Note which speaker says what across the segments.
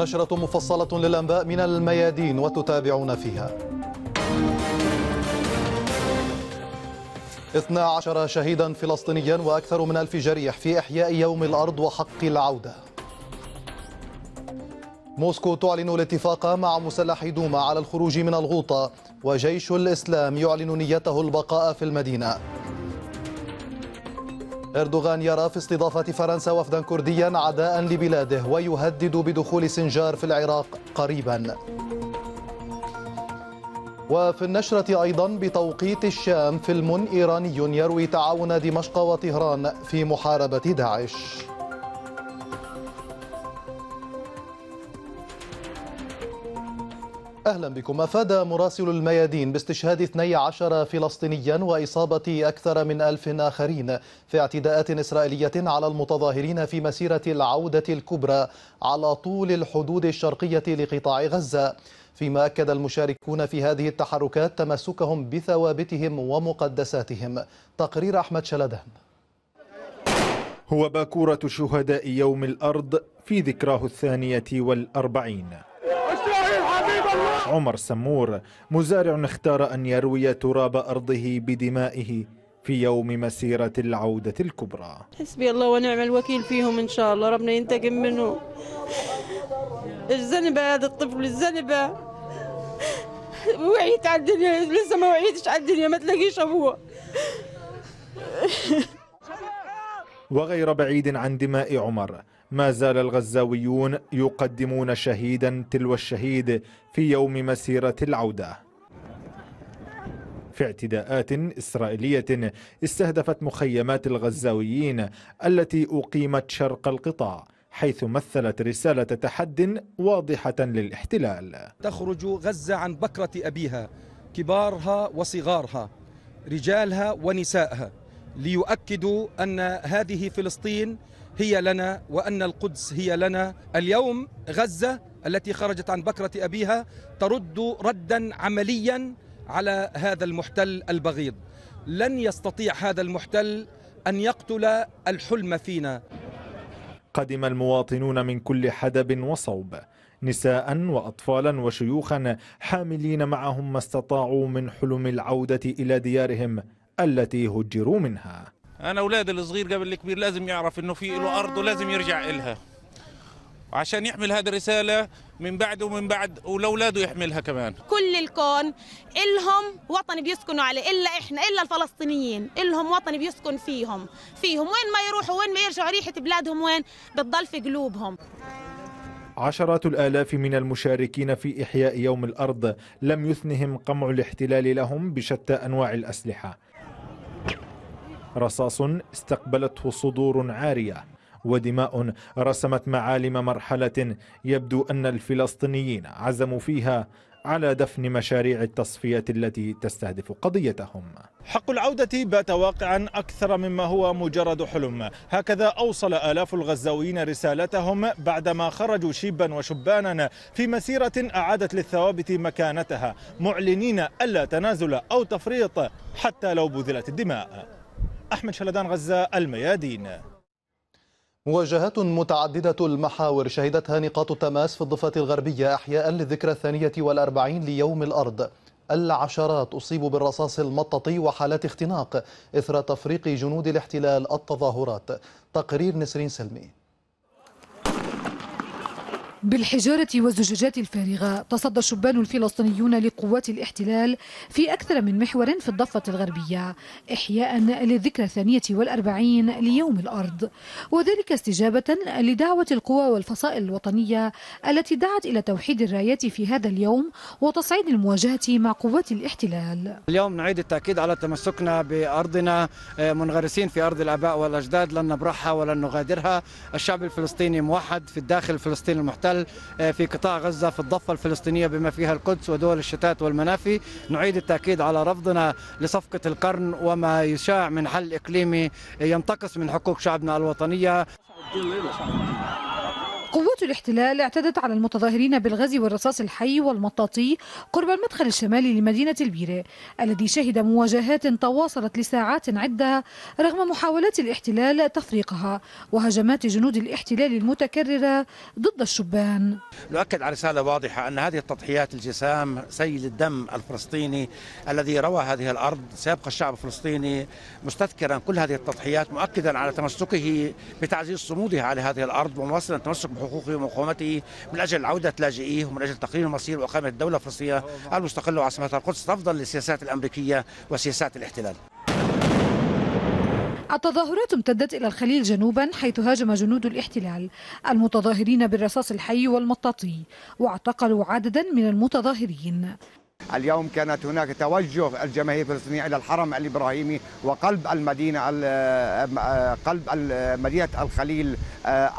Speaker 1: نشرة مفصلة للأنباء من الميادين وتتابعون فيها 12 شهيدا فلسطينيا وأكثر من ألف جريح في إحياء يوم الأرض وحق العودة موسكو تعلن الاتفاق مع مسلحي دوما على الخروج من الغوطة وجيش الإسلام يعلن نيته البقاء في المدينة أردوغان يرى في استضافة فرنسا وفدا كرديا عداء لبلاده ويهدد بدخول سنجار في العراق قريبا وفي النشرة أيضا بتوقيت الشام فيلم إيراني يروي تعاون دمشق وطهران في محاربة داعش أهلا بكم أفاد مراسل الميادين باستشهاد 12 فلسطينيا وإصابة أكثر من ألف آخرين في اعتداءات إسرائيلية على المتظاهرين في مسيرة العودة الكبرى على طول الحدود الشرقية لقطاع غزة فيما أكد المشاركون في هذه التحركات تمسكهم بثوابتهم ومقدساتهم تقرير أحمد شلدان
Speaker 2: هو باكورة شهداء يوم الأرض في ذكراه الثانية والأربعين عمر سمور مزارع اختار أن يروي تراب أرضه بدمائه في يوم مسيرة العودة الكبرى
Speaker 3: حسبي الله ونعم الوكيل فيهم إن شاء الله ربنا ينتقم منه الزنبة هذا الطفل الزنبة وعيت على الدنيا لسه ما وعيتش على الدنيا ما تلاقيش أبوه
Speaker 2: وغير بعيد عن دماء عمر ما زال الغزاويون يقدمون شهيدا تلو الشهيد في يوم مسيرة العودة في اعتداءات إسرائيلية استهدفت مخيمات الغزاويين التي أقيمت شرق القطاع حيث مثلت رسالة تحد واضحة للاحتلال
Speaker 4: تخرج غزة عن بكرة أبيها كبارها وصغارها رجالها ونسائها ليؤكدوا أن هذه فلسطين هي لنا وأن القدس هي لنا اليوم غزة التي خرجت عن بكرة أبيها ترد ردا عمليا على هذا المحتل البغيض لن يستطيع هذا المحتل أن يقتل الحلم فينا
Speaker 2: قدم المواطنون من كل حدب وصوب نساء واطفالا وشيوخا حاملين معهم ما استطاعوا من حلم العوده الى ديارهم التي هجروا منها
Speaker 5: انا اولادي الصغير قبل الكبير لازم يعرف انه في له ارض ولازم يرجع إلها عشان يحمل هذه الرسالة من بعده ومن بعد ولأولاده
Speaker 2: يحملها كمان
Speaker 6: كل الكون إلهم وطن بيسكنوا عليه إلا إحنا إلا الفلسطينيين إلهم وطن بيسكن فيهم فيهم وين ما يروحوا وين ما يرجعوا ريحة بلادهم وين بتضل في قلوبهم
Speaker 2: عشرات الآلاف من المشاركين في إحياء يوم الأرض لم يثنهم قمع الاحتلال لهم بشتى أنواع الأسلحة رصاص استقبلته صدور عارية ودماء رسمت معالم مرحلة يبدو أن الفلسطينيين عزموا فيها على دفن مشاريع التصفية التي تستهدف قضيتهم
Speaker 4: حق العودة
Speaker 2: بات واقعا أكثر مما هو مجرد حلم هكذا أوصل آلاف الغزاويين رسالتهم بعدما خرجوا شيبا وشبانا في مسيرة أعادت للثوابت مكانتها معلنين ألا تنازل أو تفريط حتى لو بذلت
Speaker 1: الدماء أحمد شلدان غزة الميادين مواجهات متعددة المحاور شهدتها نقاط التماس في الضفة الغربية أحياء للذكرى الثانية والأربعين ليوم الأرض العشرات أصيبوا بالرصاص المطاطي وحالات اختناق إثر تفريق جنود الاحتلال التظاهرات تقرير نسرين سلمي
Speaker 6: بالحجارة والزجاجات الفارغة تصدى الشبان الفلسطينيون لقوات الاحتلال في أكثر من محور في الضفة الغربية إحياء للذكرى الثانية والأربعين ليوم الأرض وذلك استجابة لدعوة القوى والفصائل الوطنية التي دعت إلى توحيد الرايات في هذا اليوم وتصعيد المواجهة مع قوات الاحتلال
Speaker 5: اليوم نعيد التأكيد على تمسكنا بأرضنا آه، منغرسين في أرض الآباء والأجداد لن نبرحها ولن نغادرها الشعب الفلسطيني موحد في الداخل الفلسطيني المحتل القتل آه، في قطاع غزة في الضفة الفلسطينية بما فيها القدس ودول الشتات والمنافي نعيد التأكيد على رفضنا لصفقة القرن وما يشاع من حل إقليمي ينتقص من حقوق شعبنا الوطنية
Speaker 6: قوات الاحتلال اعتدت على المتظاهرين بالغاز والرصاص الحي والمطاطي قرب المدخل الشمالي لمدينة البيرة الذي شهد مواجهات تواصلت لساعات عدة رغم محاولات الاحتلال تفريقها وهجمات جنود الاحتلال المتكررة ضد الشبان
Speaker 4: نؤكد على رسالة واضحة أن هذه التضحيات الجسام سيل الدم الفلسطيني الذي روى هذه الأرض سيبقى الشعب الفلسطيني مستذكرا كل هذه التضحيات مؤكدا على تمسكه بتعزيز صموده على هذه الأرض ومواصلا التمسك حقوقه ومقاومته من اجل عوده لاجئيه ومن اجل تقرير المصير واقامه الدوله الفلسطينيه المستقله وعاصمتها القدس تفضل للسياسات الامريكيه وسياسات الاحتلال.
Speaker 6: التظاهرات امتدت إلى الخليل جنوبا حيث هاجم جنود الاحتلال المتظاهرين بالرصاص الحي والمطاطي واعتقلوا عددا من المتظاهرين
Speaker 4: اليوم كانت هناك توجه الجماهير الفلسطينية إلى الحرم الإبراهيمي وقلب المدينة آه، آه، قلب آه، مدينة الخليل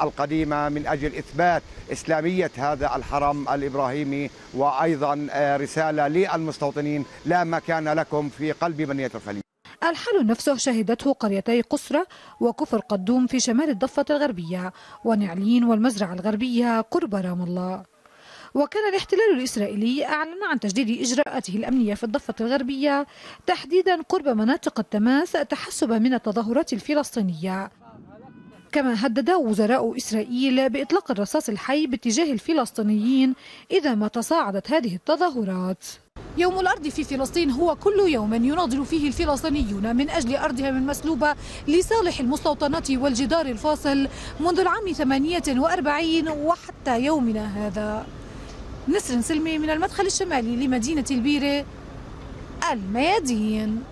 Speaker 4: القديمة من أجل إثبات إسلامية هذا الحرم الإبراهيمي وأيضا رسالة للمستوطنين لا مكان لكم في قلب مدينة الخليل
Speaker 6: الحل نفسه شهدته قريتي قصرة وكفر قدوم في شمال الضفة الغربية ونعلين والمزرعة الغربية قرب رام الله وكان الاحتلال الإسرائيلي أعلن عن تجديد إجراءاته الأمنية في الضفة الغربية تحديدا قرب مناطق التماس تحسبا من التظاهرات الفلسطينية كما هدد وزراء إسرائيل بإطلاق الرصاص الحي باتجاه الفلسطينيين إذا ما تصاعدت هذه التظاهرات يوم الأرض في فلسطين هو كل يوم يناضل فيه الفلسطينيون من أجل أرضهم المسلوبة لصالح المستوطنات والجدار الفاصل منذ العام 48 وحتى يومنا هذا نسر سلمي من المدخل الشمالي لمدينة البيرة الميادين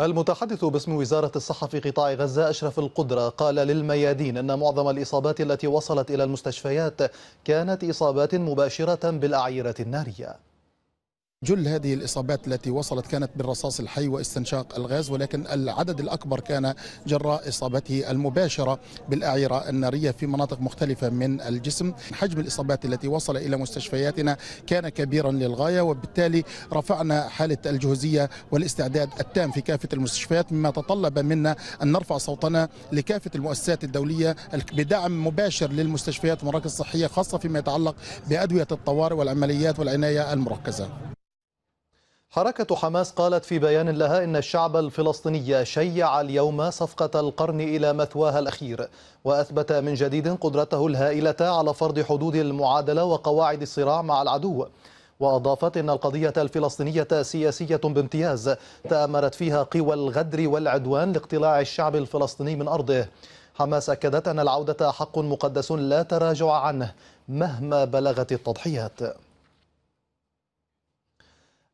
Speaker 1: المتحدث باسم وزارة الصحة في قطاع غزة أشرف القدرة قال للميادين أن معظم الإصابات التي وصلت إلى المستشفيات كانت إصابات مباشرة بالأعيرة النارية جل هذه الإصابات التي وصلت كانت بالرصاص الحي واستنشاق
Speaker 2: الغاز ولكن العدد الأكبر كان جراء إصابته المباشرة بالأعيرة النارية في مناطق مختلفة من الجسم حجم الإصابات التي وصل إلى مستشفياتنا كان كبيرا للغاية وبالتالي رفعنا حالة الجهوزية والاستعداد التام في كافة المستشفيات مما تطلب منا أن نرفع صوتنا لكافة المؤسسات الدولية بدعم مباشر للمستشفيات والمراكز الصحية خاصة فيما يتعلق بأدوية الطوارئ والعمليات والعناية المركزة
Speaker 1: حركة حماس قالت في بيان لها إن الشعب الفلسطيني شيع اليوم صفقة القرن إلى مثواها الأخير وأثبت من جديد قدرته الهائلة على فرض حدود المعادلة وقواعد الصراع مع العدو وأضافت إن القضية الفلسطينية سياسية بامتياز تأمرت فيها قوى الغدر والعدوان لاقتلاع الشعب الفلسطيني من أرضه حماس أكدت أن العودة حق مقدس لا تراجع عنه مهما بلغت التضحيات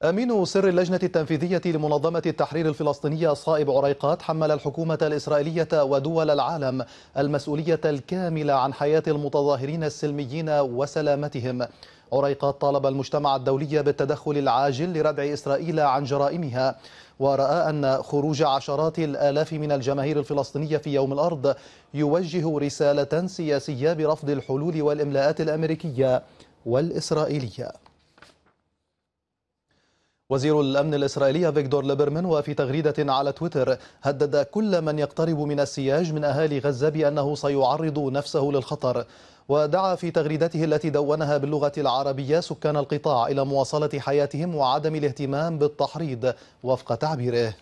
Speaker 1: أمين سر اللجنة التنفيذية لمنظمة التحرير الفلسطينية صائب عريقات حمل الحكومة الإسرائيلية ودول العالم المسؤولية الكاملة عن حياة المتظاهرين السلميين وسلامتهم عريقات طالب المجتمع الدولي بالتدخل العاجل لردع إسرائيل عن جرائمها ورأى أن خروج عشرات الآلاف من الجماهير الفلسطينية في يوم الأرض يوجه رسالة سياسية برفض الحلول والإملاءات الأمريكية والإسرائيلية وزير الأمن الإسرائيلي فيكتور ليبرمان وفي تغريدة على تويتر هدد كل من يقترب من السياج من أهالي غزة بأنه سيعرض نفسه للخطر ودعا في تغريدته التي دونها باللغة العربية سكان القطاع إلى مواصلة حياتهم وعدم الاهتمام بالتحريض وفق تعبيره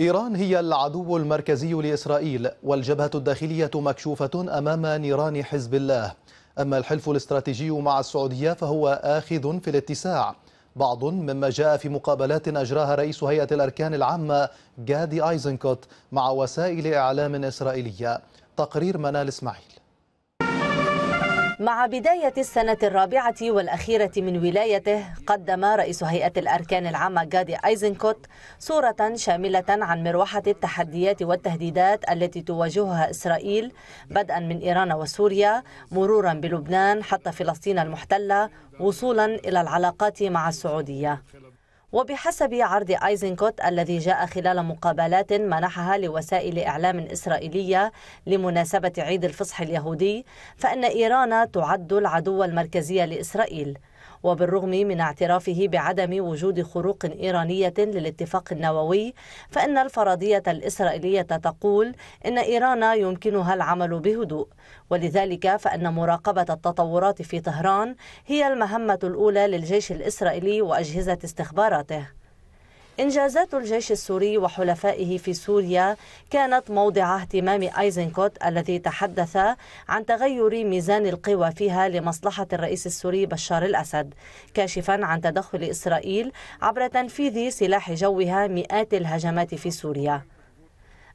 Speaker 1: إيران هي العدو المركزي لإسرائيل والجبهة الداخلية مكشوفة أمام نيران حزب الله أما الحلف الاستراتيجي مع السعودية فهو آخذ في الاتساع بعض مما جاء في مقابلات أجراها رئيس هيئة الأركان العامة جادي آيزنكوت مع وسائل إعلام إسرائيلية تقرير منال إسماعيل
Speaker 3: مع بداية السنة الرابعة والأخيرة من ولايته قدم رئيس هيئة الأركان العامة جادي أيزنكوت صورة شاملة عن مروحة التحديات والتهديدات التي تواجهها إسرائيل بدءا من إيران وسوريا مرورا بلبنان حتى فلسطين المحتلة وصولا إلى العلاقات مع السعودية وبحسب عرض ايزنكوت الذي جاء خلال مقابلات منحها لوسائل اعلام اسرائيليه لمناسبه عيد الفصح اليهودي فان ايران تعد العدو المركزي لاسرائيل وبالرغم من اعترافه بعدم وجود خروق إيرانية للاتفاق النووي فإن الفرضية الإسرائيلية تقول إن إيران يمكنها العمل بهدوء ولذلك فإن مراقبة التطورات في طهران هي المهمة الأولى للجيش الإسرائيلي وأجهزة استخباراته إنجازات الجيش السوري وحلفائه في سوريا كانت موضع اهتمام أيزنكوت الذي تحدث عن تغير ميزان القوى فيها لمصلحة الرئيس السوري بشار الأسد كاشفا عن تدخل إسرائيل عبر تنفيذ سلاح جوها مئات الهجمات في سوريا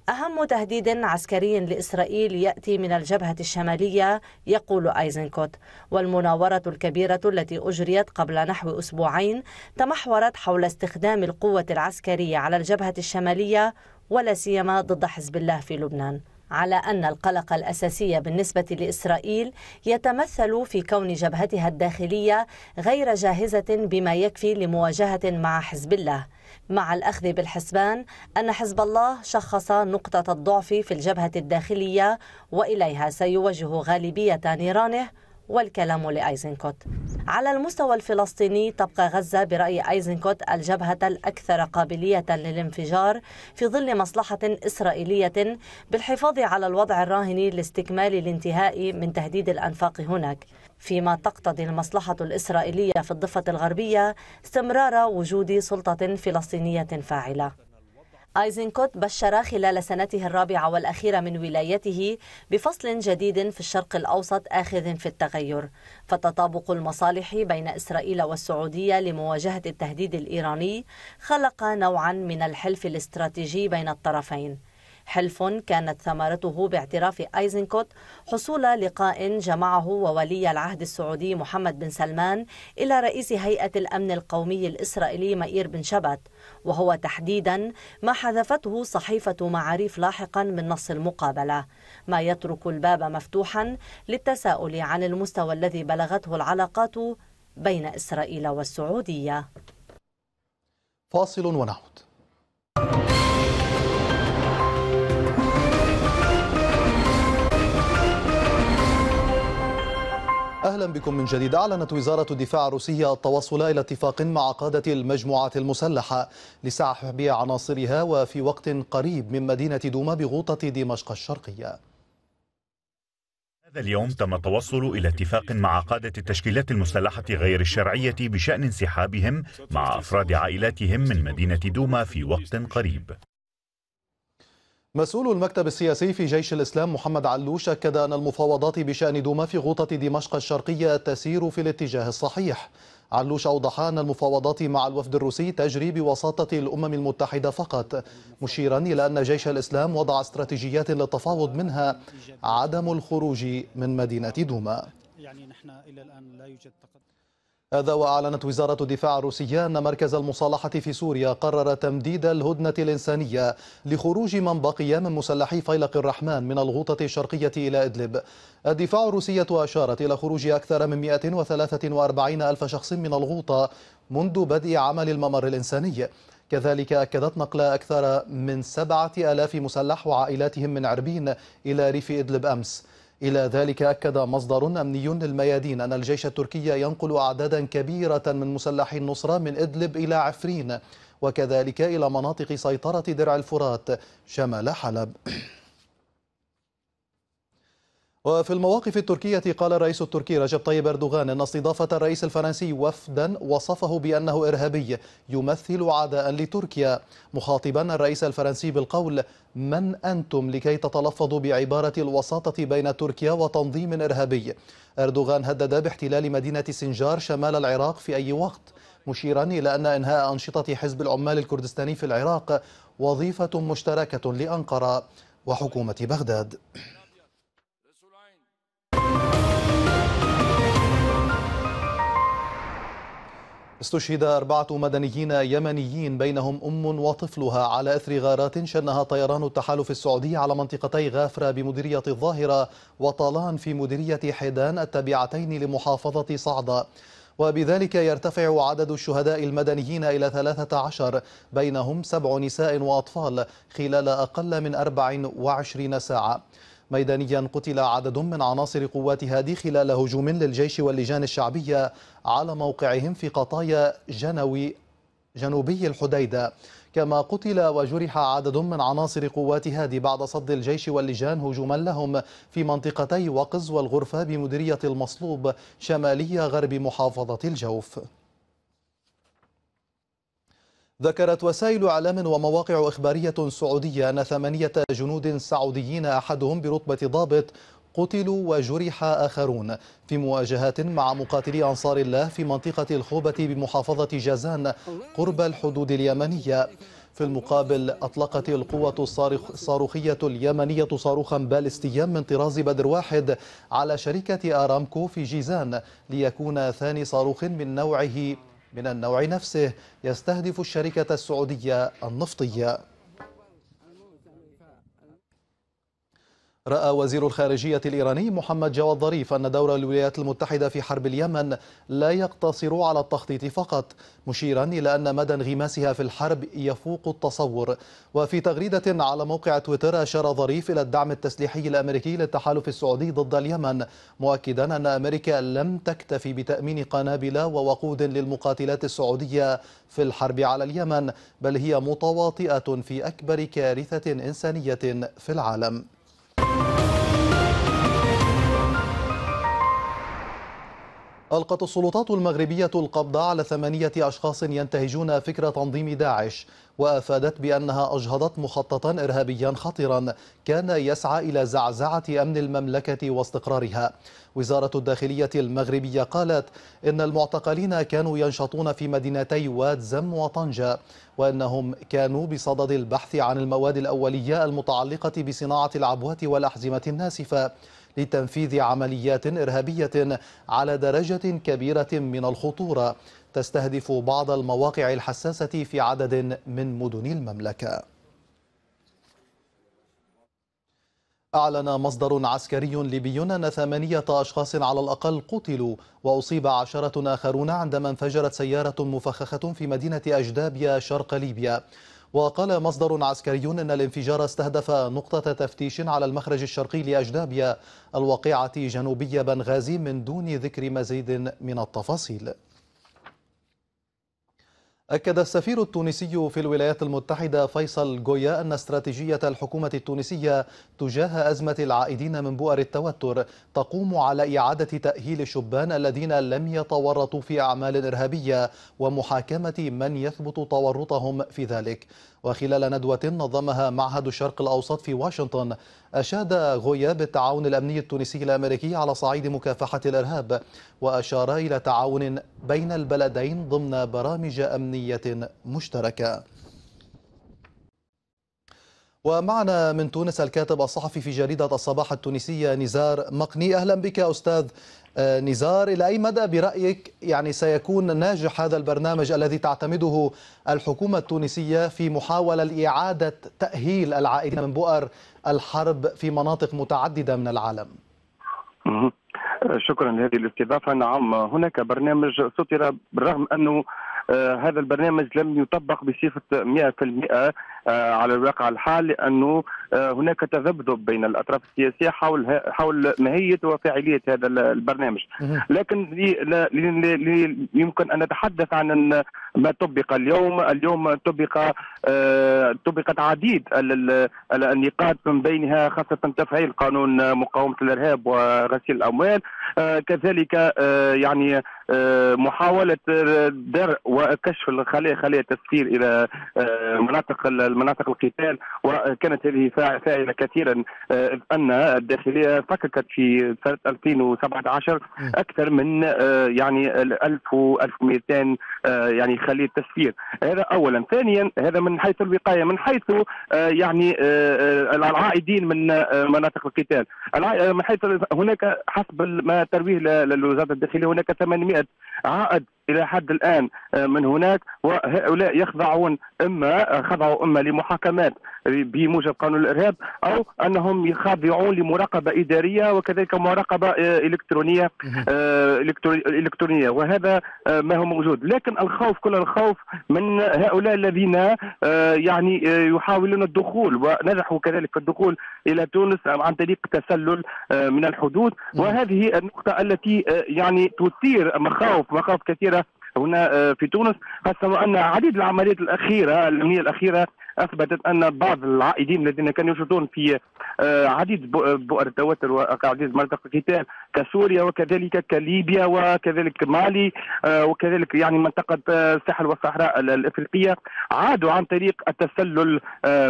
Speaker 3: أهم تهديد عسكري لإسرائيل يأتي من الجبهة الشمالية يقول أيزنكوت والمناورة الكبيرة التي أجريت قبل نحو أسبوعين تمحورت حول استخدام القوة العسكرية على الجبهة الشمالية ولا سيما ضد حزب الله في لبنان على أن القلق الأساسي بالنسبة لإسرائيل يتمثل في كون جبهتها الداخلية غير جاهزة بما يكفي لمواجهة مع حزب الله مع الأخذ بالحسبان أن حزب الله شخص نقطة الضعف في الجبهة الداخلية وإليها سيوجه غالبية نيرانه والكلام لأيزنكوت على المستوى الفلسطيني تبقى غزة برأي أيزنكوت الجبهة الأكثر قابلية للانفجار في ظل مصلحة إسرائيلية بالحفاظ على الوضع الراهن لاستكمال الانتهاء من تهديد الأنفاق هناك فيما تقتضي المصلحة الإسرائيلية في الضفة الغربية استمرار وجود سلطة فلسطينية فاعلة ايزنكوت بشر خلال سنته الرابعة والأخيرة من ولايته بفصل جديد في الشرق الأوسط آخذ في التغير فتطابق المصالح بين إسرائيل والسعودية لمواجهة التهديد الإيراني خلق نوعا من الحلف الاستراتيجي بين الطرفين حلف كانت ثمرته باعتراف ايزنكوت حصول لقاء جمعه وولي العهد السعودي محمد بن سلمان الى رئيس هيئه الامن القومي الاسرائيلي مئير بن شبت وهو تحديدا ما حذفته صحيفة معاريف لاحقا من نص المقابلة ما يترك الباب مفتوحا للتساؤل عن المستوى الذي بلغته العلاقات بين إسرائيل والسعودية
Speaker 1: فاصل ونعود أهلا بكم من جديد أعلنت وزارة الدفاع الروسية التوصل إلى اتفاق مع قادة المجموعات المسلحة لسحب عناصرها وفي وقت قريب من مدينة دوما بغوطة دمشق الشرقية
Speaker 2: هذا اليوم تم التوصل إلى اتفاق مع قادة التشكيلات المسلحة غير الشرعية بشأن انسحابهم مع أفراد عائلاتهم من مدينة دوما في وقت قريب
Speaker 1: مسؤول المكتب السياسي في جيش الإسلام محمد علوش أكد أن المفاوضات بشأن دوما في غوطة دمشق الشرقية تسير في الاتجاه الصحيح علوش أوضح أن المفاوضات مع الوفد الروسي تجري بوساطة الأمم المتحدة فقط مشيرا إلى أن جيش الإسلام وضع استراتيجيات للتفاوض منها عدم الخروج من مدينة دوما
Speaker 6: يعني نحن إلى الآن لا يوجد تقدم
Speaker 1: هذا وأعلنت وزارة الدفاع الروسية أن مركز المصالحة في سوريا قرر تمديد الهدنة الإنسانية لخروج من بقي من مسلحي فيلق الرحمن من الغوطة الشرقية إلى إدلب الدفاع الروسية أشارت إلى خروج أكثر من 143 ألف شخص من الغوطة منذ بدء عمل الممر الإنساني كذلك أكدت نقل أكثر من 7000 مسلح وعائلاتهم من عربين إلى ريف إدلب أمس إلى ذلك أكد مصدر أمني للميادين أن الجيش التركي ينقل أعدادا كبيرة من مسلحي النصرة من إدلب إلى عفرين وكذلك إلى مناطق سيطرة درع الفرات شمال حلب وفي المواقف التركية قال الرئيس التركي رجب طيب أردوغان أن استضافة الرئيس الفرنسي وفدا وصفه بأنه إرهابي يمثل عداء لتركيا مخاطبا الرئيس الفرنسي بالقول من أنتم لكي تتلفظوا بعبارة الوساطة بين تركيا وتنظيم إرهابي أردوغان هدد باحتلال مدينة سنجار شمال العراق في أي وقت مشيرا إلى أن إنهاء أنشطة حزب العمال الكردستاني في العراق وظيفة مشتركة لأنقرة وحكومة بغداد استشهد أربعة مدنيين يمنيين بينهم أم وطفلها على إثر غارات شنها طيران التحالف السعودي على منطقتي غافرة بمديرية الظاهرة وطالان في مديرية حيدان التابعتين لمحافظة صعدة وبذلك يرتفع عدد الشهداء المدنيين إلى 13 بينهم سبع نساء وأطفال خلال أقل من 24 ساعة ميدانيا قتل عدد من عناصر قوات هادي خلال هجوم للجيش واللجان الشعبية على موقعهم في قطايا جنوي جنوبي الحديدة كما قتل وجرح عدد من عناصر قوات هادي بعد صد الجيش واللجان هجوما لهم في منطقتي وقز والغرفة بمديرية المصلوب شمالية غرب محافظة الجوف ذكرت وسائل اعلام ومواقع اخباريه سعوديه ان ثمانيه جنود سعوديين احدهم برتبه ضابط قتلوا وجرح آخرون في مواجهات مع مقاتلي أنصار الله في منطقة الخوبة بمحافظة جازان قرب الحدود اليمنية في المقابل أطلقت القوة الصاروخية اليمنية صاروخا باليستيا من طراز بدر واحد على شركة أرامكو في جيزان ليكون ثاني صاروخ من نوعه من النوع نفسه يستهدف الشركة السعودية النفطية رأى وزير الخارجية الإيراني محمد جواد ظريف أن دور الولايات المتحدة في حرب اليمن لا يقتصر على التخطيط فقط مشيرا إلى أن مدى انغماسها في الحرب يفوق التصور وفي تغريدة على موقع تويتر أشار ظريف إلى الدعم التسليحي الأمريكي للتحالف السعودي ضد اليمن مؤكدا أن أمريكا لم تكتفي بتأمين قنابل ووقود للمقاتلات السعودية في الحرب على اليمن بل هي متواطئة في أكبر كارثة إنسانية في العالم ألقت السلطات المغربية القبض على ثمانية أشخاص ينتهجون فكرة تنظيم داعش وأفادت بأنها أجهضت مخططا إرهابيا خطرا كان يسعى إلى زعزعة أمن المملكة واستقرارها وزارة الداخلية المغربية قالت إن المعتقلين كانوا ينشطون في مدينتي واد زم وطنجة وأنهم كانوا بصدد البحث عن المواد الأولية المتعلقة بصناعة العبوات والأحزمة الناسفة لتنفيذ عمليات إرهابية على درجة كبيرة من الخطورة تستهدف بعض المواقع الحساسة في عدد من مدن المملكة أعلن مصدر عسكري ليبي أن ثمانية أشخاص على الأقل قتلوا وأصيب عشرة آخرون عندما انفجرت سيارة مفخخة في مدينة أجدابيا شرق ليبيا وقال مصدر عسكري أن الانفجار استهدف نقطة تفتيش على المخرج الشرقي لأجدابيا الواقعة جنوبي بنغازي من دون ذكر مزيد من التفاصيل أكد السفير التونسي في الولايات المتحدة فيصل جويا أن استراتيجية الحكومة التونسية تجاه أزمة العائدين من بؤر التوتر تقوم على إعادة تأهيل الشبان الذين لم يتورطوا في أعمال إرهابية ومحاكمة من يثبت تورطهم في ذلك وخلال ندوة نظمها معهد الشرق الأوسط في واشنطن أشاد غويا بالتعاون الأمني التونسي الأمريكي على صعيد مكافحة الإرهاب وأشار إلى تعاون بين البلدين ضمن برامج أمنية مشتركة ومعنا من تونس الكاتب الصحفي في جريدة الصباح التونسية نزار مقني أهلا بك أستاذ آه، نزار إلى أي مدى برأيك يعني سيكون ناجح هذا البرنامج الذي تعتمده الحكومة التونسية في محاولة لإعادة تأهيل العائدين من بؤر الحرب في مناطق متعددة من العالم
Speaker 4: شكرا لهذه الاستضافة نعم هناك برنامج سطر بالرغم أنه آه، هذا البرنامج لم يطبق بصفة 100% آه، على الواقع الحال لانه آه، هناك تذبذب بين الاطراف السياسيه حول حول ماهيه وفاعليه هذا البرنامج لكن يمكن ان نتحدث عن ما طبق اليوم اليوم طبق آه، طبقت عديد النقاط من بينها خاصه تفعيل قانون مقاومه الارهاب وغسيل الاموال كذلك يعني محاولة درء وكشف الخلايا خلايا التسفير إلى مناطق مناطق القتال وكانت هذه فاعله كثيرا آه، ان الداخليه فككت في سنه 2017 اكثر من آه، يعني 1000 1200 آه، يعني خليط تسفير هذا اولا ثانيا هذا من حيث الوقايه من حيث يعني العائدين من مناطق القتال من حيث هناك حسب ما ترويه للوزاره الداخليه هناك 800 عائد الى حد الان آه، من هناك وهؤلاء يخضعون اما آه، خضعوا اما لمحاكمات بموجب قانون الارهاب او انهم يخضعون لمراقبه اداريه وكذلك مراقبه آه، الكترونيه آه، الكترونيه وهذا آه، ما هو موجود لكن الخوف كل الخوف من هؤلاء الذين يعني يحاولون الدخول ونجحوا كذلك في الدخول الى تونس عن طريق تسلل من الحدود وهذه النقطه التي يعني تثير مخاوف مخاوف كثيره هنا في تونس خاصة أن عديد العمليات الأخيرة الأمنية الأخيرة اثبتت ان بعض العائدين الذين كانوا ينشطون في آه، عديد بؤر التوتر وعديد مناطق القتال كسوريا وكذلك كليبيا وكذلك مالي آه، وكذلك يعني منطقه آه، الساحل والصحراء الافريقيه عادوا عن طريق التسلل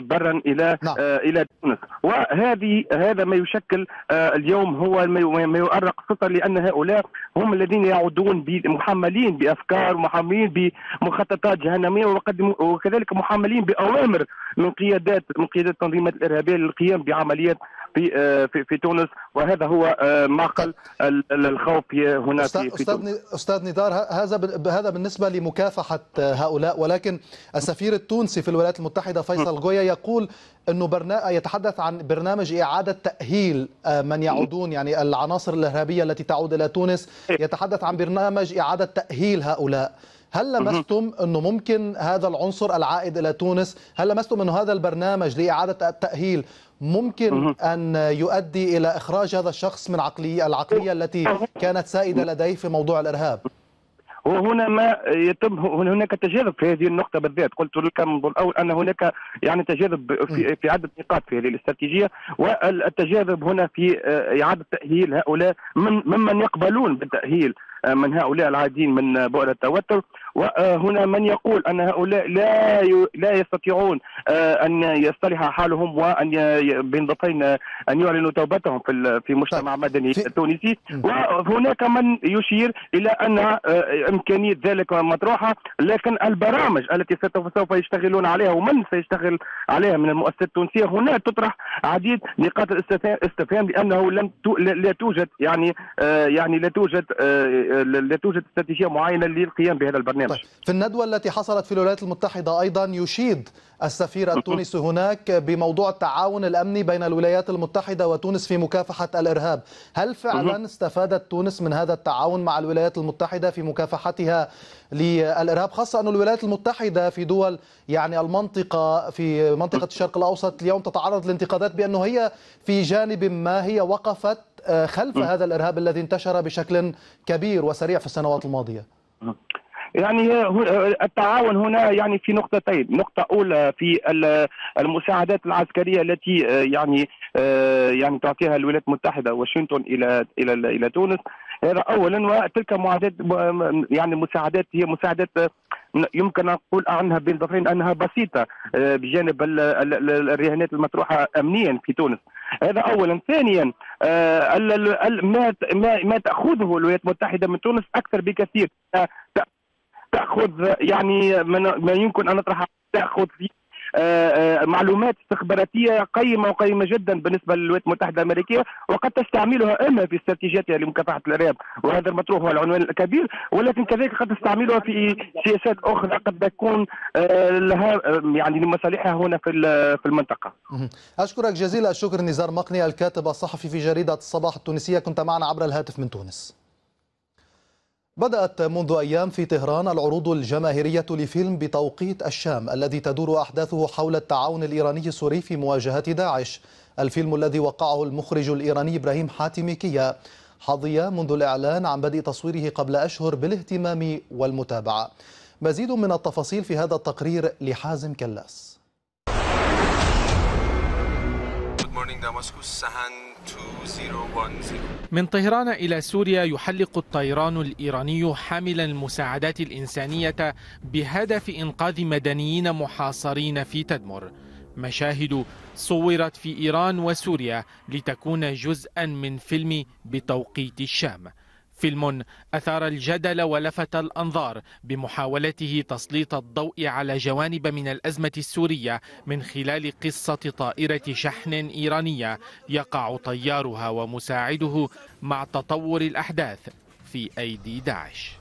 Speaker 4: برا الى لا. نعم. الى تونس وهذه هذا ما يشكل اليوم هو ما يؤرق خطر لان هؤلاء هم الذين يعودون محملين بافكار محملين بمخططات جهنميه وكذلك محملين باوامر الامر من قيادات من قيادات التنظيمات الارهابيه للقيام بعمليات في آه، في في تونس وهذا هو آه، معقل الخوف هنا في استاذ
Speaker 1: استاذ نزار هذا هذا بالنسبه لمكافحه هؤلاء ولكن السفير التونسي في الولايات المتحده فيصل غويا يقول انه برنا يتحدث عن برنامج اعاده تاهيل آه، من يعودون يعني العناصر الارهابيه التي تعود الى تونس إيه. يتحدث عن برنامج اعاده تاهيل هؤلاء هل لمستم أنه ممكن هذا العنصر العائد إلى تونس هل لمستم أنه هذا البرنامج لإعادة التأهيل ممكن أن يؤدي إلى إخراج هذا الشخص من عقلية العقلية التي كانت سائدة لديه في موضوع الإرهاب
Speaker 4: وهنا ما يتم هناك تجاذب في هذه النقطة بالذات قلت لك منذ الأول أن هناك يعني تجاذب في, في عدة نقاط في هذه الاستراتيجية والتجاذب هنا في آه، إعادة تأهيل هؤلاء من ممن يقبلون بالتأهيل من هؤلاء العاديين من بؤر التوتر وهنا من يقول أن هؤلاء لا لا يستطيعون آه، أن يصطلح حالهم وأن ضفين آه، أن يعلنوا توبتهم في في مجتمع طيب. مدني التونسي وهناك من يشير إلى أن آه، إمكانية ذلك مطروحة لكن البرامج التي سوف يشتغلون عليها ومن سيشتغل عليها من المؤسسات التونسية هنا تطرح عديد نقاط الاستفهام لأنه لم لا توجد يعني يعني لا توجد لا توجد استراتيجية معينة للقيام بهذا البرنامج طيب في الندوة التي حصلت في الولايات
Speaker 1: المتحدة أيضا يشيد السفير التونسي هناك بموضوع التعاون الأمني بين الولايات المتحدة وتونس في مكافحة الإرهاب هل فعلا استفادت تونس من هذا التعاون مع الولايات المتحدة في مكافحتها للإرهاب خاصة أن الولايات المتحدة في دول يعني المنطقة في منطقة الشرق الأوسط اليوم تتعرض لانتقادات بأنه هي في جانب ما هي وقفت آه، خلف هذا الإرهاب الذي انتشر بشكل كبير وسريع في السنوات الماضية
Speaker 4: يعني التعاون هنا يعني في نقطتين نقطة أولى في المساعدات العسكرية التي آه، يعني آه، يعني تعطيها الولايات المتحدة واشنطن إلى إلى إلى تونس هذا أولا وتلك معادات يعني مساعدات هي مساعدات آه، يمكن أن نقول عنها بين ظفرين أنها بسيطة بجانب الرهانات المطروحة أمنيا في تونس هذا اولا ثانيا ما ما تاخذه الولايات المتحده من تونس اكثر بكثير تاخذ يعني ما يمكن ان نطرح تاخذ فيه آه، آه، معلومات استخباراتيه قيمه وقيمه جدا بالنسبه للولايات المتحده الامريكيه وقد تستعملها اما في استراتيجيتها لمكافحه الارهاب وهذا المطروح هو العنوان الكبير ولكن كذلك قد تستعملها في سياسات اخرى قد تكون آه، لها يعني لمصالحها هنا في في المنطقه.
Speaker 1: اشكرك جزيل الشكر نزار مقني الكاتب الصحفي في جريده الصباح التونسيه كنت معنا عبر الهاتف من تونس. بدأت منذ أيام في طهران العروض الجماهيرية لفيلم بتوقيت الشام الذي تدور أحداثه حول التعاون الإيراني السوري في مواجهة داعش الفيلم الذي وقعه المخرج الإيراني إبراهيم حاتمي كيا حظي منذ الإعلان عن بدء تصويره قبل أشهر بالاهتمام والمتابعة مزيد من التفاصيل في هذا التقرير لحازم كلاس
Speaker 5: من طهران إلى سوريا يحلق الطيران الإيراني حاملا المساعدات الإنسانية بهدف إنقاذ مدنيين محاصرين في تدمر مشاهد صورت في إيران وسوريا لتكون جزءا من فيلم بتوقيت الشام فيلم أثار الجدل ولفت الأنظار بمحاولته تسليط الضوء على جوانب من الأزمة السورية من خلال قصة طائرة شحن إيرانية يقع طيارها ومساعده مع تطور الأحداث في أيدي داعش.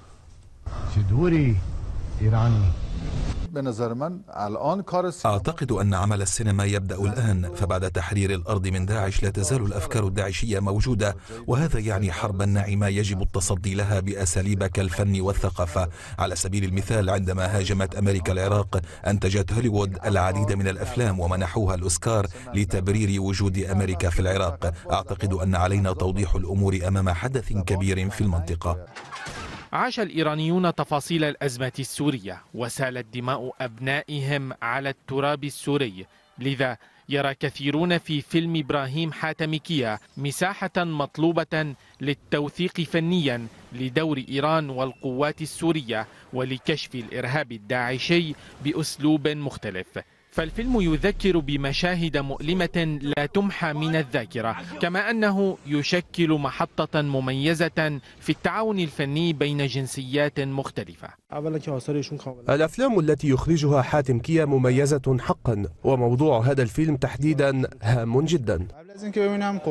Speaker 2: أعتقد أن عمل السينما يبدأ الآن فبعد تحرير الأرض من داعش لا تزال الأفكار الداعشية موجودة وهذا يعني حربا ناعمة يجب التصدي لها بأساليب كالفن والثقافة على سبيل المثال عندما هاجمت أمريكا العراق أنتجت هوليوود العديد من الأفلام ومنحوها الأوسكار لتبرير وجود أمريكا في العراق أعتقد أن علينا توضيح الأمور أمام حدث كبير في المنطقة
Speaker 5: عاش الإيرانيون تفاصيل الأزمة السورية وسالت دماء أبنائهم على التراب السوري لذا يرى كثيرون في فيلم إبراهيم حاتمكية مساحة مطلوبة للتوثيق فنيا لدور إيران والقوات السورية ولكشف الإرهاب الداعشي بأسلوب مختلف فالفيلم يذكر بمشاهد مؤلمة لا تمحى من الذاكرة كما أنه يشكل محطة مميزة في التعاون الفني بين جنسيات مختلفة
Speaker 4: الأفلام التي يخرجها حاتم كيا مميزة حقا وموضوع هذا الفيلم تحديدا هام جدا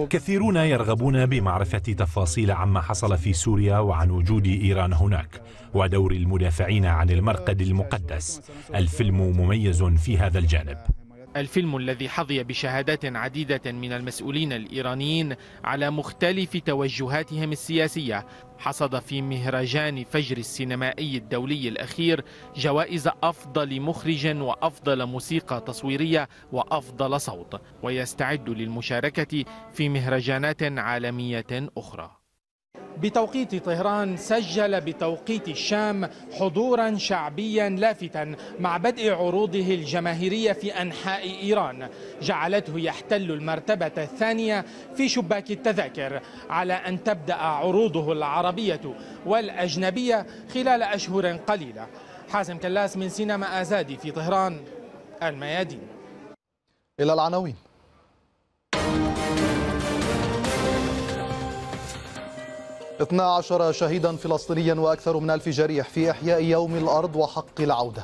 Speaker 4: كثيرون
Speaker 2: يرغبون بمعرفة تفاصيل عما حصل في سوريا وعن وجود إيران هناك ودور المدافعين عن المرقد المقدس الفيلم مميز في هذا الجانب
Speaker 5: الفيلم الذي حظي بشهادات عديدة من المسؤولين الإيرانيين على مختلف توجهاتهم السياسية حصد في مهرجان فجر السينمائي الدولي الأخير جوائز أفضل مخرج وأفضل موسيقى تصويرية وأفضل صوت ويستعد للمشاركة في مهرجانات عالمية أخرى بتوقيت طهران سجل بتوقيت الشام حضورا شعبيا لافتا مع بدء عروضه الجماهيريه في انحاء ايران جعلته يحتل المرتبه الثانيه في شباك التذاكر على ان تبدا عروضه العربيه والاجنبيه خلال اشهر قليله حازم كلاس من سينما ازادي في طهران الميادين
Speaker 1: الى العناوين 12 شهيدا فلسطينيا وأكثر من ألف جريح في إحياء يوم الأرض وحق العودة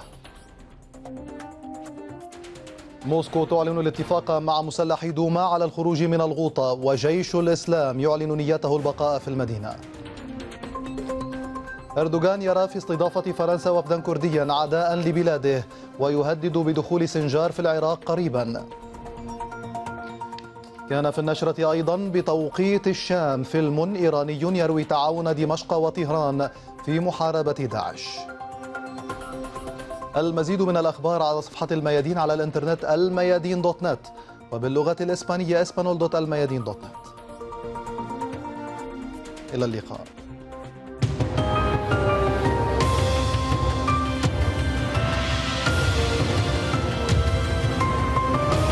Speaker 1: موسكو تعلن الاتفاق مع مسلحي دوما على الخروج من الغوطة وجيش الإسلام يعلن نيته البقاء في المدينة أردوغان يرى في استضافة فرنسا وفدا كرديا عداء لبلاده ويهدد بدخول سنجار في العراق قريباً كان في النشرة أيضا بتوقيت الشام فيلم إيراني يروي تعاون دمشق وطهران في محاربة داعش المزيد من الأخبار على صفحة الميادين على الإنترنت الميادين دوت نت وباللغة الإسبانية اسبانول دوت الميادين دوت نت إلى اللقاء